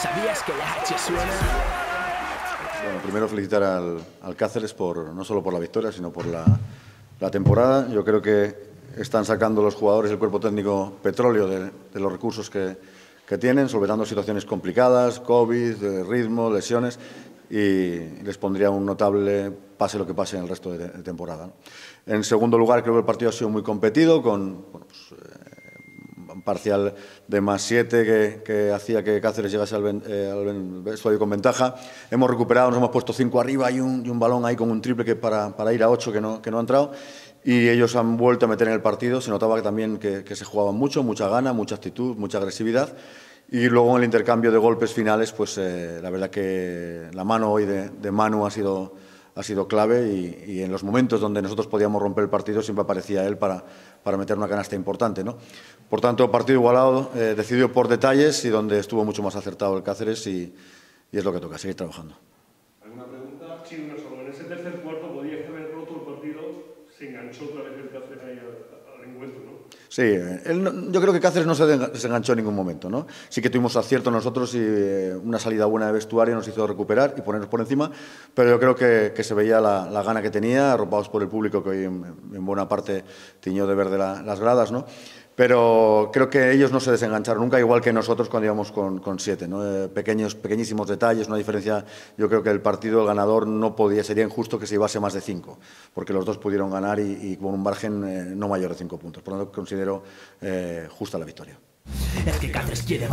¿sabías que la suena? Bueno, primero felicitar al, al, Cáceres por, no solo por la victoria, sino por la, la, temporada. Yo creo que están sacando los jugadores el cuerpo técnico petróleo de, los recursos que, que, tienen, solventando situaciones complicadas, COVID, eh, ritmo, lesiones, y les pondría un notable pase lo que pase en el resto de, temporada. En segundo lugar, creo que el partido ha sido muy competido, con pues, parcial de más 7 que, hacía que Cáceres llegase al, eh, al con ventaja. Hemos recuperado, nos hemos puesto 5 arriba y un, balón ahí con un triple que para, para ir a 8 que no, que no ha entrado. Y ellos han vuelto a meter en el partido. Se notaba también que, se jugaban mucho, mucha gana, mucha actitud, mucha agresividad. Y luego en el intercambio de golpes finales, pues eh, la verdad que la mano hoy de, de Manu ha sido ha sido clave y, en los momentos donde nosotros podíamos romper el partido siempre aparecía él para, para meter una canasta importante. ¿no? Por tanto, partido igualado, decidió eh, decidido por detalles y donde estuvo mucho más acertado el Cáceres y, es lo que toca, seguir trabajando. ¿Alguna pregunta? Sí, solo. En ese tercer cuarto haber roto el partido, se enganchó otra el ahí a Sí, eh, yo creo que Cáceres no se desenganchó en ningún momento, Sí que tuvimos acierto nosotros y eh, una salida buena de vestuario nos hizo recuperar y ponernos por encima, pero yo creo que, se veía la, gana que tenía, arropados por el público que hoy en, buena parte tiñó de verde las gradas, ¿no? pero creo que ellos no se desengancharon nunca, igual que nosotros cuando íbamos con, siete. Eh, pequeños, pequeñísimos detalles, una diferencia. Yo creo que el partido, ganador, no podía, sería injusto que se llevase más de cinco, porque los dos pudieron ganar y, con un margen eh, no mayor de cinco puntos. Por lo tanto, considero eh, justa la victoria. Es que Cáceres quiere